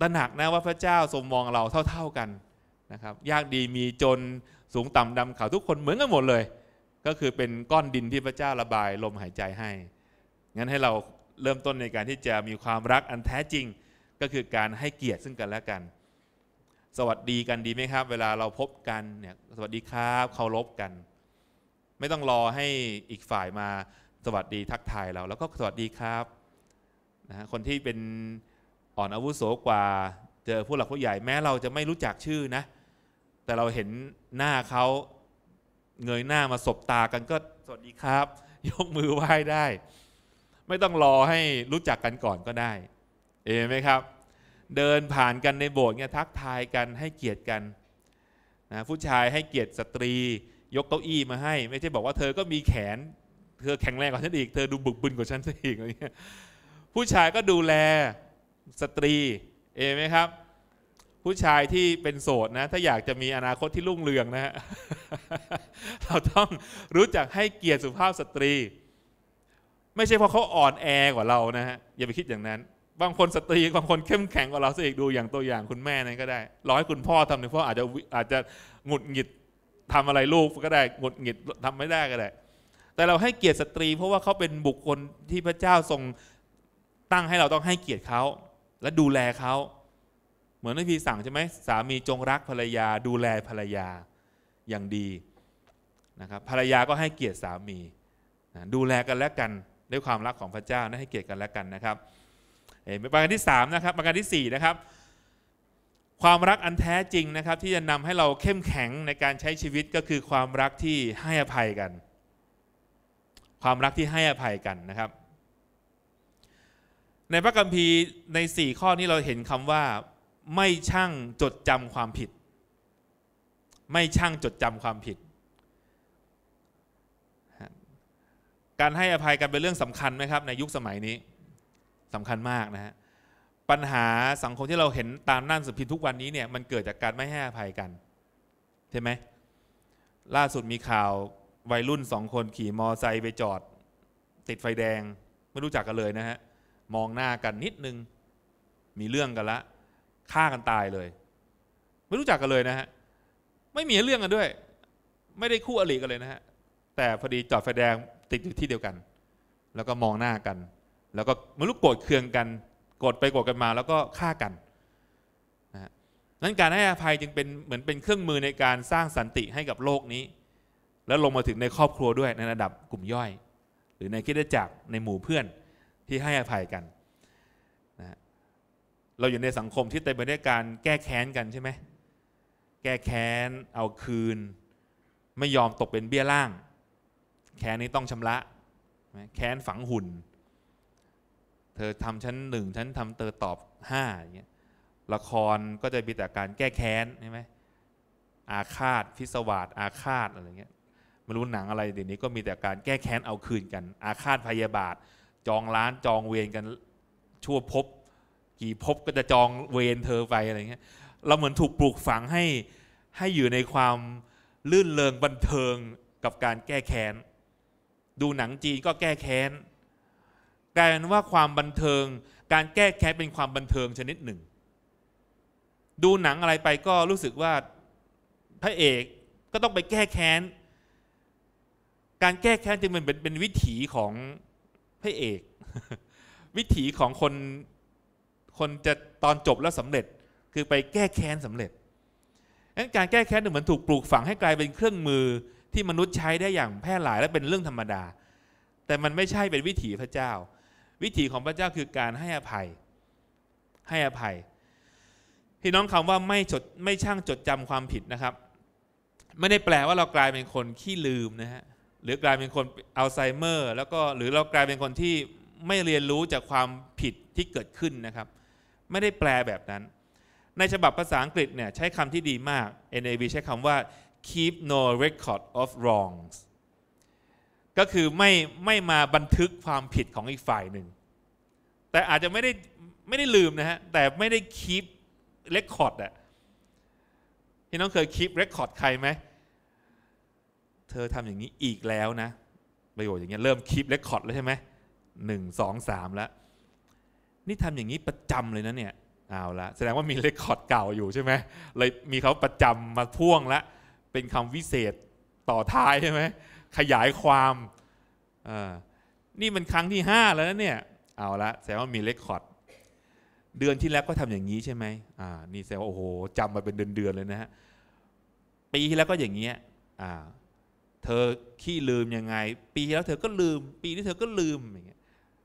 ตระหนักนะว่าพระเจ้าทรงมองเราเท่า ๆกันนะครับ ยากดีมีจนสูงต่ำดำขาวทุกคนเหมือนกันหมดเลย ก็คือเป็นก้อนดินที่พระเจ้าระบายลมหายใจให้ งั้นให้เราเริ่มต้นในการที่จะมีความรักอันแท้จริงก็คือการให้เกียรติซึ่งกันและกัน สวัสดีกันดีไหมครับเวลาเราพบกันเนี่ยสวัสดีครับเคารพกันไม่ต้องรอให้อีกฝ่ายมาสวัสดีทักทายเราแล้วก็สวัสดีครับนะฮะคนที่เป็นอ่อนอาวุโสกว่า เจอผู้หลักผู้ใหญ่แม้เราจะไม่รู้จักชื่อนะ แต่เราเห็นหน้าเขาเงยหน้ามาสบตากันก็สวัสดีครับ ยกมือไหว้ได้ ไม่ต้องรอให้รู้จักกันก่อนก็ได้เอนไหมครับ เดินผ่านกันในโบสถ์เนี่ยทักทายกันให้เกียรติกันนะผู้ชายให้เกียรติสตรียกเก้าอี้มาให้ ไม่ใช่บอกว่าเธอก็มีแขน เธอแข็งแรงกว่าฉันอีก เธอดูบึกบึนกว่าฉันซะอีกอะไรเงี้ยผู้ชายก็ดูแลสตรีเองไหมครับผู้ชายที่เป็นโสดนะถ้าอยากจะมีอนาคตที่รุ่งเรืองนะฮะเราต้องรู้จักให้เกียรติสุภาพสตรี ไม่ใช่เพราะเขาอ่อนแอกว่าเรานะฮะอย่าไปคิดอย่างนั้น บางคนสตรีบางคนเข้มแข็งกว่าเราซะอีกดูอย่างตัวอย่างคุณแม่นั่นก็ได้ ร้อยคุณพ่อทำหนึ่งพ่ออาจจะอาจจะหงุดหงิดทำอะไรลูกก็ได้หงุดหงิดทำไม่ได้ก็ได้ แต่เราให้เกียรติสตรี เพราะว่าเขาเป็นบุคคลที่พระเจ้าทรงตั้งให้เราต้องให้เกียรติเขาและดูแลเขาเหมือนที่พี่สั่งใช่ไหมสามีจงรักภรรยา ดูแลภรรยาอย่างดีนะครับ ภรรยาก็ให้เกียรติสามีดูแลกันและกันด้วยความรักของพระเจ้านะให้เกียรติกันและกันนะครับเอ๋ประการที่ 3 นะครับ ประการที่4นะครับความรักอันแท้จริงนะครับ ที่จะนำให้เราเข้มแข็งในการใช้ชีวิตก็คือความรักที่ให้อภัยกัน ความรักที่ให้อภัยกันนะครับ ในพระคัมภีร์ใน 4 ข้อนี้เราเห็นคำว่าไม่ช่างจดจำความผิด ไม่ช่างจดจำความผิดการให้อภัยกันเป็นเรื่องสำคัญไหมครับในยุคสมัยนี้ สำคัญมากนะฮะปัญหาสังคมที่เราเห็นตามหน้าสืบพิมพ์ทุกวันนี้เนี่ยมันเกิดจากการไม่ให้อภัยกันใช่ไหมล่าสุดมีข่าววัยรุ่นสองคนขี่มอไซค์ ไปจอดติดไฟแดง ไม่รู้จักกันเลยนะฮะมองหน้ากันนิดนึง มีเรื่องกันละฆ่ากันตายเลย ไม่รู้จักกันเลยนะฮะไม่มีเรื่องกันด้วย ไม่ได้คู่อริกันเลยนะฮะแต่พอดีจอดไฟแดงติดอยู่ที่เดียวกัน แล้วก็มองหน้ากัน แล้วก็ไม่รู้โกรธเคืองกันกดไปกดกันมาแล้วก็ฆ่ากันนะนั้นการให้อภัยจึงเป็นเหมือนเป็นเครื่องมือในการสร้างสันติให้กับโลกนี้ แล้วลงมาถึงในครอบครัวด้วยในระดับกลุ่มย่อย หรือในคิดจักรในหมู่เพื่อนที่ให้อภัยกันนะเราอยู่ ในสังคมที่เต็มไปด้วยการแก้แค้นกันใช่ไหมแก้แค้นเอาคืน ไม่ยอมตกเป็นเบี้ยล่าง แค้นนี้ต้องชำระแค้นฝังหุ่นเธอทำชั้นหนึ่งชั้นทำเธอตอบห้าอย่างเงี้ย ละครก็จะมีแต่การแก้แค้นใช่ไหมอาฆาตพิศวาสอาฆาตอะไรเงี้ยไม่รู้หนังอะไรเดี๋ยวนี้ก็มีแต่การแก้แค้นเอาคืนกัน อาฆาตพยาบาทจองร้านจองเวรกันชั่วพบ กี่พบก็จะจองเวรเธอไปอะไรเงี้ย เราเหมือนถูกปลูกฝังให้ให้อยู่ในความลื่นเลงบันเทิงกับการแก้แค้นดูหนังจีนก็แก้แค้นกลายเป็นว่าความบันเทิง การแก้แค้นเป็นความบันเทิงชนิดหนึ่ง ดูหนังอะไรไปก็รู้สึกว่าพระเอกก็ต้องไปแก้แค้น การแก้แค้นจึงเป็นเป็นวิถีของพระเอก วิถีของคนคนจะตอนจบแล้วสำเร็จคือไปแก้แค้นสำเร็จ งั้นการแก้แค้นเหมือนถูกปลูกฝังให้กลายเป็นเครื่องมือที่มนุษย์ใช้ได้อย่างแพร่หลายและเป็นเรื่องธรรมดา แต่มันไม่ใช่เป็นวิถีพระเจ้าวิถีของพระเจ้าคือการให้อภัยให้อภัยพี่น้องคำว่าไม่จดไม่ช่างจดจำความผิดนะครับ ไม่ได้แปลว่าเรากลายเป็นคนขี้ลืมนะฮะหรือกลายเป็นคนอัลไซเมอร์แล้วก็หรือเรากลายเป็นคนที่ไม่เรียนรู้จากความผิดที่เกิดขึ้นนะครับ ไม่ได้แปลแบบนั้น ในฉบับภาษาอังกฤษเนี่ยใช้คำที่ดีมาก NAB ใช้คำว่า keep no record of wrongs ก็คือไม่ไม่มาบันทึกความผิดของอีกฝ่ายหนึ่งแต่อาจจะไม่ได้ไม่ได้ลืมนะฮะแต่ไม่ได้คีปเรคคอร์ดอะพี่น้องเคยคีปเรคคอร์ดใครไหมเธอทำอย่างนี้อีกแล้วนะ ประโยชน์อย่างเงี้ยเริ่มคีปเรคคอร์ดแล้วใช่ไหมหนึ่งสองสามแล้วนี่ทำอย่างนี้ประจำเลยนะเนี่ยเอาละแสดงว่ามีเรคคอร์ดเก่าอยู่ใช่ไหมเลยมีเขาประจำมาพ่วงละเป็นคำวิเศษต่อท้ายใช่ไหมขยายความนี่มันครั้งที่5แล้วนะเนี่ยเอาละแสดงว่ามีเรคคอร์ดเดือนที่แล้วก็ทำอย่างนี้ใช่ไหมนี่แสดงว่าโอ้โหจำมาเป็นเดือนๆเลยนะฮะปีที่แล้วก็อย่างเงี้ยเธอขี้ลืมยังไง ปีที่แล้วเธอก็ลืม ปีนี้เธอก็ลืมอย่างเงี้ย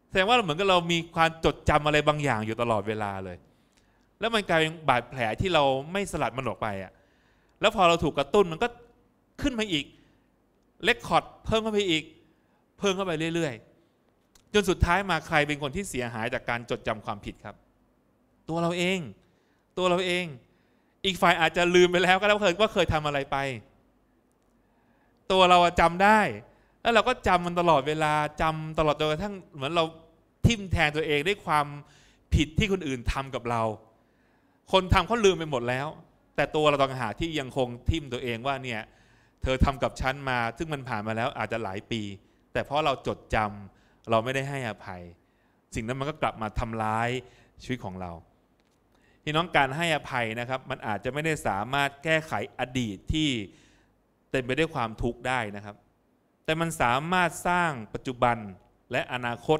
แสดงว่าเหมือนกับเรามีความจดจำอะไรบางอย่าง อยู่ตลอดเวลาเลย แล้วมันกลายเป็นบาดแผลที่เราไม่สลัดมันออกไปอ่ะ แล้วพอเราถูกกระตุ้นมันก็ขึ้นมาอีกเลคคอร์ดเพิ่มเข้าไปอีก เพิ่มเข้าไปเรื่อยๆ จนสุดท้ายมาใครเป็นคนที่เสียหายจากการจดจำความผิดครับ ตัวเราเอง ตัวเราเอง อีกฝ่ายอาจจะลืมไปแล้วก็แล้วเคยว่าเคยทำอะไรไป ตัวเราจำได้ แล้วเราก็จำมันตลอดเวลาจำตลอดจนกระทั่งเหมือนเราทิมแทนตัวเองด้วยความผิดที่คนอื่นทำกับเรา คนทำเขาลืมไปหมดแล้ว แต่ตัวเราต้องหาที่ยังคงทิมตัวเองว่าเนี่ยธอทำกับฉันมา ซึ่งมันผ่านมาแล้วอาจจะหลายปี แต่เพราะเราจดจำเราไม่ได้ให้อภัย สิ่งนั้นมันก็กลับมาทำร้ายชีวิตของเราพี่น้องการให้อภัยนะครับมันอาจจะไม่ได้สามารถแก้ไขอดีตที่เต็มไปด้วยความทุกข์ได้นะครับ แต่มันสามารถสร้างปัจจุบันและอนาคต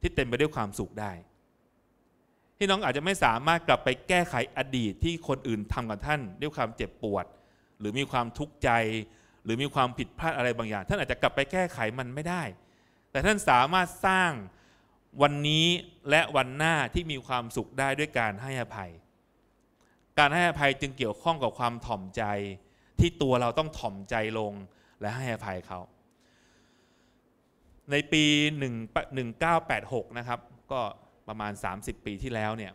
ที่เต็มไปด้วยความสุขได้พี่น้องอาจจะไม่สามารถกลับไปแก้ไขอดีตที่คนอื่นทำกับท่านด้วยความเจ็บปวดหรือมีความทุกข์ใจหรือมีความผิดพลาดอะไรบางอย่าง ท่านอาจจะกลับไปแก้ไขมันไม่ได้ แต่ท่านสามารถสร้างวันนี้และวันหน้าที่มีความสุขได้ด้วยการให้อภัย การให้อภัยจึงเกี่ยวข้องกับความถ่อมใจที่ตัวเราต้องถ่อมใจลงและให้อภัยเขาในปี1986นะครับ ก็ประมาณ 30 ปีที่แล้วเนี่ย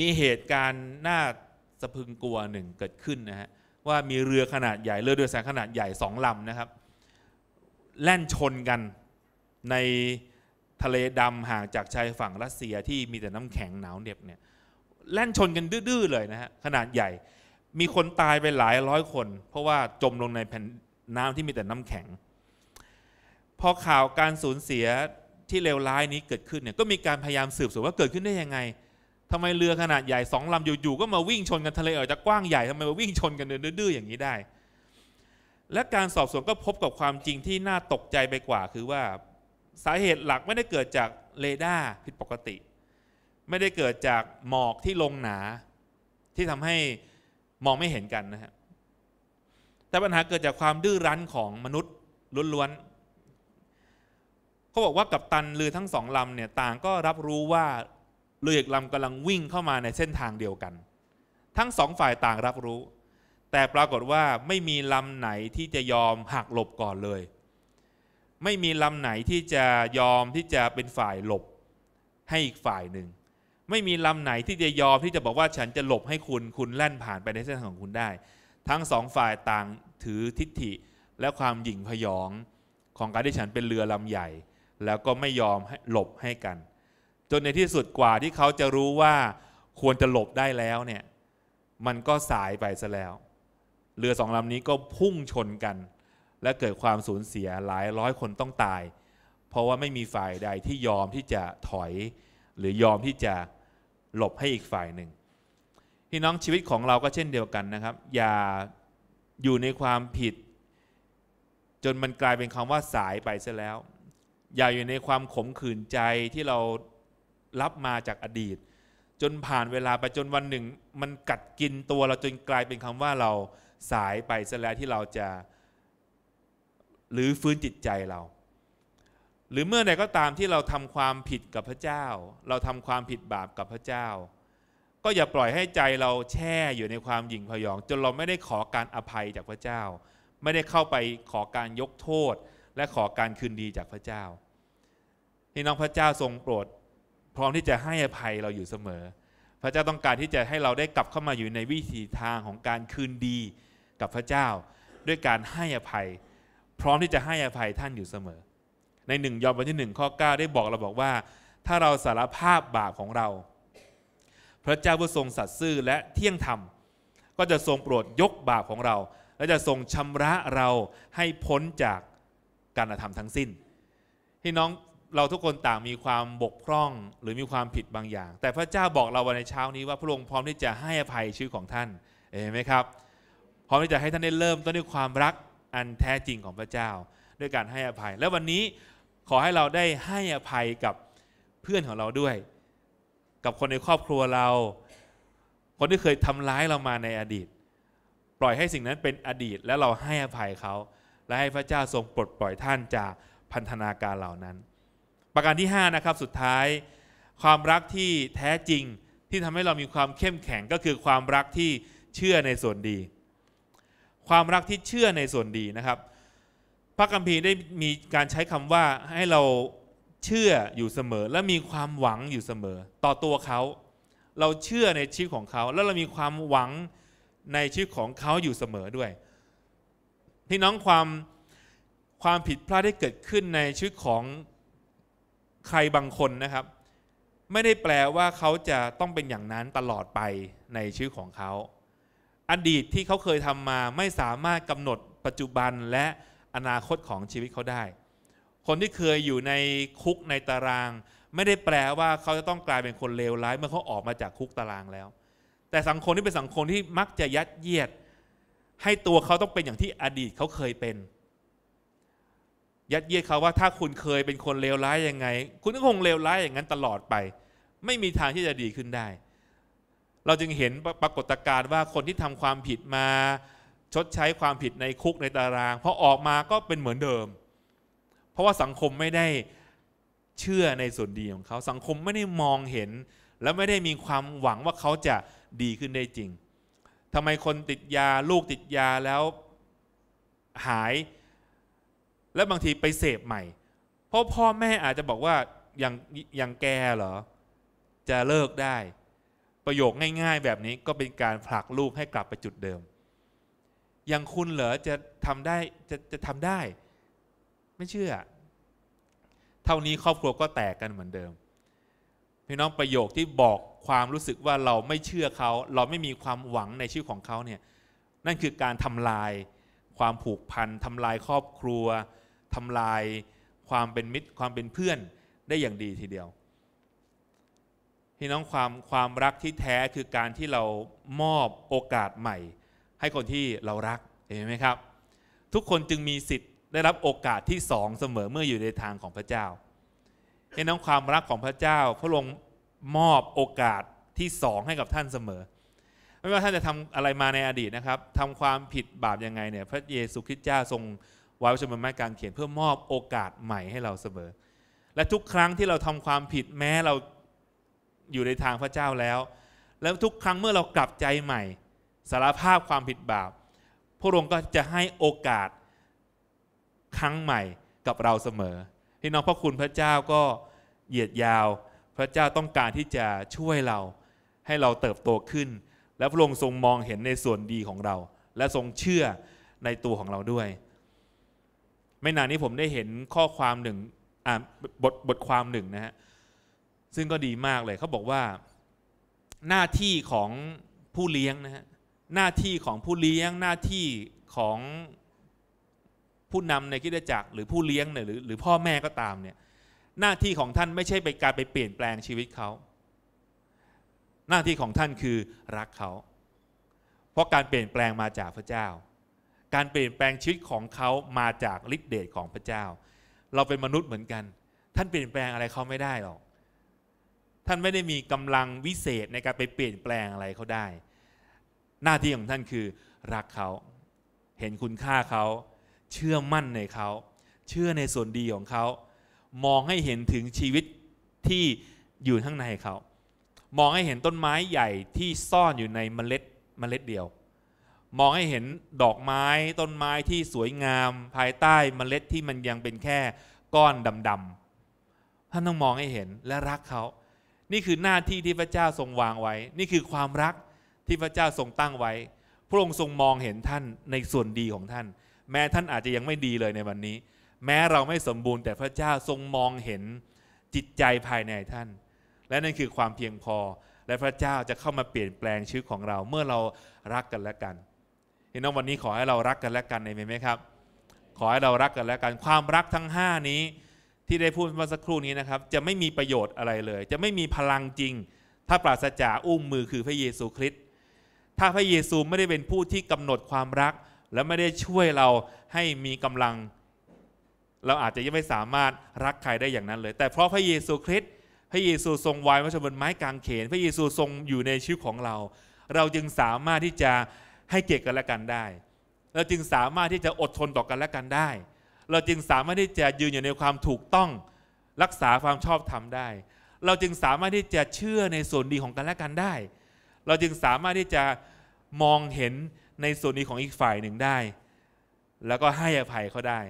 มีเหตุการณ์น่าสะพึงกลัวหนึ่งเกิดขึ้นนะฮะว่ามีเรือขนาดใหญ่ เรือโดยสารขนาดใหญ่สองลำนะครับ แล่นชนกันในทะเลดำห่างจากชายฝั่งรัสเซียที่มีแต่น้ำแข็งหนาวเหน็บเนี่ยแล่นชนกันดื้อๆเลยนะฮะขนาดใหญ่ มีคนตายไปหลายร้อยคน เพราะว่าจมลงในแผ่นน้ำที่มีแต่น้ำแข็งพอข่าวการสูญเสียที่เลวร้ายนี้เกิดขึ้นเนี่ยก็มีการพยายามสืบสวนว่าเกิดขึ้นได้ยังไงทำไมเรือขนาดใหญ่สองลำอยู่ ๆ ก็มาวิ่งชนกันทะเลเออจะกว้างใหญ่ทำไมมาวิ่งชนกันเดื้อๆอย่างนี้ได้ และการสอบสวนก็พบกับความจริงที่น่าตกใจไปกว่าคือว่า สาเหตุหลักไม่ได้เกิดจากเรดาร์ผิดปกติ ไม่ได้เกิดจากหมอกที่ลงหนา ที่ทำให้มองไม่เห็นกันนะฮะแต่ปัญหาเกิดจากความดื้อรั้นของมนุษย์ล้วนๆเขาบอกว่ากับตันเรือทั้งสองลำเนี่ยต่างก็รับรู้ว่าเรืออีกลำกำลังวิ่งเข้ามาในเส้นทางเดียวกัน ทั้งสองฝ่ายต่างรับรู้ แต่ปรากฏว่าไม่มีลำไหนที่จะยอมหักหลบก่อนเลย ไม่มีลำไหนที่จะยอมที่จะเป็นฝ่ายหลบให้อีกฝ่ายหนึ่ง ไม่มีลำไหนที่จะยอมที่จะบอกว่าฉันจะหลบให้คุณคุณแล่นผ่านไปในเส้นทางของคุณได้ ทั้งสองฝ่ายต่างถือทิฏฐิและความหยิ่งพยองของการที่ฉันเป็นเรือลำใหญ่ แล้วก็ไม่ยอมหลบให้กันจนในที่สุดกว่าที่เขาจะรู้ว่าควรจะหลบได้แล้วเนี่ย มันก็สายไปซะแล้วเรือสองลำนี้ก็พุ่งชนกัน และเกิดความสูญเสียหลายร้อยคนต้องตาย เพราะว่าไม่มีฝ่ายใดที่ยอมที่จะถอยหรือยอมที่จะหลบให้อีกฝ่ายหนึ่งพี่น้องชีวิตของเราก็เช่นเดียวกันนะครับ อย่าอยู่ในความผิด จนมันกลายเป็นคำว่าสายไปซะแล้ว อย่าอยู่ในความขมขื่นใจที่เรารับมาจากอดีต จนผ่านเวลา ไปจนวันหนึ่งมันกัดกินตัวเราจนกลายเป็นคำว่าเราสายไปซะแล้วที่เราจะ หรือฟื้นจิตใจเรา หรือเมื่อใดก็ตามที่เราทำความผิดกับพระเจ้า เราทำความผิดบาปกับพระเจ้า ก็อย่าปล่อยให้ใจเราแช่อยู่ในความหยิ่งพยอง จนเราไม่ได้ขอการอภัยจากพระเจ้า ไม่ได้เข้าไปขอการยกโทษ และขอการคืนดีจากพระเจ้าพี่น้องพระเจ้าทรงโปรดพร้อมที่จะให้อภัยเราอยู่เสมอ พระเจ้าต้องการที่จะให้เราได้กลับเข้ามาอยู่ในวิถีทางของการคืนดีกับพระเจ้า ด้วยการให้อภัย พร้อมที่จะให้อภัยท่านอยู่เสมอ ในหนึ่งยอห์นบทที่หนึ่งข้อ 9 ได้บอกเราบอกว่า ถ้าเราสารภาพบาปของเรา พระเจ้าผู้ทรงสัตย์ซื่อและเที่ยงธรรม ก็จะทรงโปรดยกบาปของเรา และจะทรงชำระเราให้พ้นจากการกระทำทั้งสิ้นพี่น้องเราทุกคนต่างมีความบกพร่องหรือมีความผิดบางอย่าง แต่พระเจ้าบอกเราวันในเช้านี้ว่าพระองค์พร้อมที่จะให้อภัยชื่อของท่านเห็นไหมครับ พร้อมที่จะให้ท่านได้เริ่มต้นด้วยความรักอันแท้จริงของพระเจ้าด้วยการให้อภัย และวันนี้ขอให้เราได้ให้อภัยกับเพื่อนของเราด้วย กับคนในครอบครัวเรา คนที่เคยทำร้ายเรามาในอดีต ปล่อยให้สิ่งนั้นเป็นอดีต และเราให้อภัยเขา และให้พระเจ้าทรงปลดปล่อยท่านจากพันธนาการเหล่านั้นประการที่ 5 นะครับสุดท้าย ความรักที่แท้จริงที่ทำให้เรามีความเข้มแข็งก็คือความรักที่เชื่อในส่วนดี ความรักที่เชื่อในส่วนดีนะครับ พระคัมภีร์ได้มีการใช้คำว่าให้เราเชื่ออยู่เสมอและมีความหวังอยู่เสมอ ต่อตัวเขาเราเชื่อในชีวิตของเขาแล้วเรามีความหวังในชีวิตของเขาอยู่เสมอด้วยพี่น้องความความผิดพลาดที่เกิดขึ้นในชีวิตของใครบางคนนะครับ ไม่ได้แปลว่าเขาจะต้องเป็นอย่างนั้นตลอดไปในชีวิตของเขา อดีตที่เขาเคยทำมาไม่สามารถกำหนดปัจจุบันและอนาคตของชีวิตเขาได้ คนที่เคยอยู่ในคุกในตารางไม่ได้แปลว่าเขาจะต้องกลายเป็นคนเลวร้าย เมื่อเขาออกมาจากคุกตารางแล้ว แต่สังคมที่เป็นสังคมที่มักจะยัดเยียด ให้ตัวเขาต้องเป็นอย่างที่อดีตเขาเคยเป็นยัดเยียดเขาว่าถ้าคุณเคยเป็นคนเลวร้ายยังไง คุณก็คงเลวร้ายอย่าง นั้น ตลอดไป ไม่มีทางที่จะดีขึ้นได้ เราจึงเห็นปรากฏการณ์ว่าคนที่ทำความผิดมา ชดใช้ความผิดในคุกในตารางพอออกมาก็เป็นเหมือนเดิม เพราะว่าสังคมไม่ได้เชื่อในส่วนดีของเขาสังคมไม่ได้มองเห็นและไม่ได้มีความหวังว่าเขาจะดีขึ้นได้จริงทำไมคนติดยาลูกติดยาแล้วหายและบางทีไปเสพใหม่เพราะพ่อแม่อาจจะบอกว่าอย่างอย่างแกเหรอ จะเลิกได้ประโยคง่ายๆแบบนี้ก็เป็นการผลักลูกให้กลับไปจุดเดิมอย่างคุณเหรอจะทำได้จะจะทำได้ ไม่เชื่อ เท่านี้ครอบครัวก็แตกกันเหมือนเดิม พี่น้องประโยคที่บอกความรู้สึกว่าเราไม่เชื่อเขาเราไม่มีความหวังในชื่อของเขาเนี่ยนั่นคือการทำลาย ความผูกพันทำลายครอบครัวทำลายความเป็นมิตรความเป็นเพื่อนได้อย่างดีทีเดียวพี่น้องความความรักที่แท้คือการที่เรามอบโอกาสใหม่ ให้คนที่เรารัก เห็นไหมครับทุกคนจึงมีสิทธิ์ได้รับโอกาสที่สองเสมอเมื่ออยู่ในทางของพระเจ้าพี่น้องความรักของพระเจ้าพระองค์มอบโอกาสที่สองให้กับท่านเสมอ ไม่ว่าท่านจะทำอะไรมาในอดีตนะครับทำความผิดบาปยังไงเนี่ยพระเยซูคริสต์เจ้าทรงไว้วางใจบนไม้กางเขนเพื่อมอบโอกาสใหม่ให้เราเสมอ และทุกครั้งที่เราทำความผิดแม้เราอยู่ในทางพระเจ้าแล้ว แล้วทุกครั้งเมื่อเรากลับใจใหม่สารภาพความผิดบาป พระองค์ก็จะให้โอกาสครั้งใหม่กับเราเสมอ ที่น้องพระคุณพระเจ้าก็เหยียดยาว พระเจ้าต้องการที่จะช่วยเราให้เราเติบโตขึ้น และพระองค์ทรงมองเห็นในส่วนดีของเรา และทรงเชื่อในตัวของเราด้วยไม่นานนี้ผมได้เห็นข้อความหนึ่งบทบทความหนึ่งนะฮะซึ่งก็ดีมากเลยเขาบอกว่า หน้าที่ของผู้เลี้ยงนะฮะหน้าที่ของผู้เลี้ยง หน้าที่ของผู้นำในกิจจักรหรือผู้เลี้ยงเนี่ยหรือหรือพ่อแม่ก็ตามเนี่ยหน้าที่ของท่านไม่ใช่ไปการไปเปลี่ยนแปลงชีวิตเขา หน้าที่ของท่านคือรักเขาเพราะการเปลี่ยนแปลงมาจากพระเจ้าการเปลี่ยนแปลงชีวิตของเขามาจากฤทธิเดชของพระเจ้า เราเป็นมนุษย์เหมือนกัน ท่านเปลี่ยนแปลงอะไรเขาไม่ได้หรอก ท่านไม่ได้มีกำลังวิเศษในการไปเปลี่ยนแปลงอะไรเขาได้ หน้าที่ของท่านคือ รักเขา เห็นคุณค่าเขา เชื่อมั่นในเขา เชื่อในส่วนดีของเขา มองให้เห็นถึงชีวิตที่อยู่ข้างในเขา มองให้เห็นต้นไม้ใหญ่ที่ซ่อนอยู่ในเมล็ดเมล็ดเดียวมองให้เห็นดอกไม้ต้นไม้ที่สวยงาม ภายใต้เมล็ดที่มันยังเป็นแค่ก้อนดำๆท่านต้องมองให้เห็นและรักเขา นี่คือหน้าที่ที่พระเจ้าทรงวางไว้ นี่คือความรักที่พระเจ้าทรงตั้งไว้พระองค์ทรงมองเห็นท่านในส่วนดีของท่าน แม้ท่านอาจจะยังไม่ดีเลยในวันนี้ แม้เราไม่สมบูรณ์แต่พระเจ้าทรงมองเห็นจิตใจภายในท่าน และนั่นคือความเพียงพอ และพระเจ้าจะเข้ามาเปลี่ยนแปลงชีวิตของเราเมื่อเรารักกันและกันพี่น้องวันนี้ขอให้เรารักกันและกันในไหมครับ ขอให้เรารักกันและกัน ความรักทั้ง 5 นี้ ที่ได้พูดเมื่อสักครู่นี้นะครับจะไม่มีประโยชน์อะไรเลย จะไม่มีพลังจริง ถ้าปราศจากอุ้มมือคือพระเยซูคริสต์ ถ้าพระเยซูไม่ได้เป็นผู้ที่กำหนดความรัก และไม่ได้ช่วยเราให้มีกำลัง เราอาจจะยังไม่สามารถรักใครได้อย่างนั้นเลย แต่เพราะพระเยซูคริสต์ พระเยซูทรงวายไว้บนไม้กางเขน พระเยซูทรงอยู่ในชีวิตของเรา เราจึงสามารถที่จะให้เกียรติกันและกันได้ เราจึงสามารถที่จะอดทนต่อกันและกันได้ เราจึงสามารถที่จะยืนอยู่ในความถูกต้องรักษาความชอบธรรมได้ เราจึงสามารถที่จะเชื่อในส่วนดีของกันและกันได้ เราจึงสามารถที่จะมองเห็นในส่วนดีของอีกฝ่ายหนึ่งได้ แล้วก็ให้อภัยเขาได้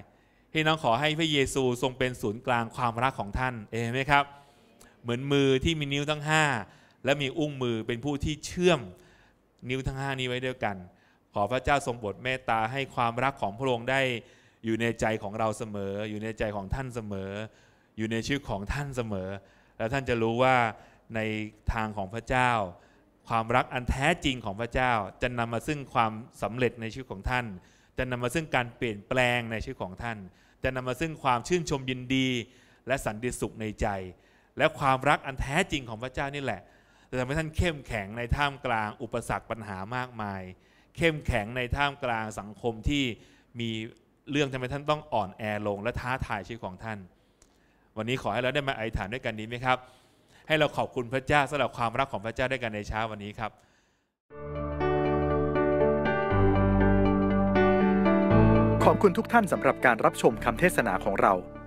พี่น้องขอให้พระเยซูทรงเป็นศูนย์กลางความรักของท่านเองไหมครับ เหมือนมือที่มีนิ้วทั้ง 5 และมีอุ้งมือเป็นผู้ที่เชื่อมนิ้วทั้งห้านี้ไว้ด้วยกัน ขอพระเจ้าทรงโปรดเมตตาให้ความรักของพระองค์ได้ อยู่ในใจของเราเสมอ อยู่ในใจของท่านเสมอ อยู่ในชีวิตของท่านเสมอ แล้วท่านจะรู้ว่าในทางของพระเจ้า ความรักอันแท้จริงของพระเจ้าจะนำมาซึ่งความสำเร็จในชีวิตของท่าน จะนำมาซึ่งการเปลี่ยนแปลงในชีวิตของท่าน จะนำมาซึ่งความชื่นชมยินดีและสันติสุขในใจ และความรักอันแท้จริงของพระเจ้านี่แหละจะทำให้ท่านเข้มแข็งในท่ามกลาง อุปสรรคปัญหามากมาย เข้มแข็งในท่ามกลางสังคมที่มีเรื่องทำให้ท่านต้องอ่อนแอลงและท้าทายชีวิตของท่าน วันนี้ขอให้เราได้มาอธิษฐานด้วยกันดีไหมครับ ให้เราขอบคุณพระเจ้าสำหรับความรักของพระเจ้าด้วยกันในเช้าวันนี้ครับ ขอบคุณทุกท่านสำหรับการรับชมคำเทศนาของเรา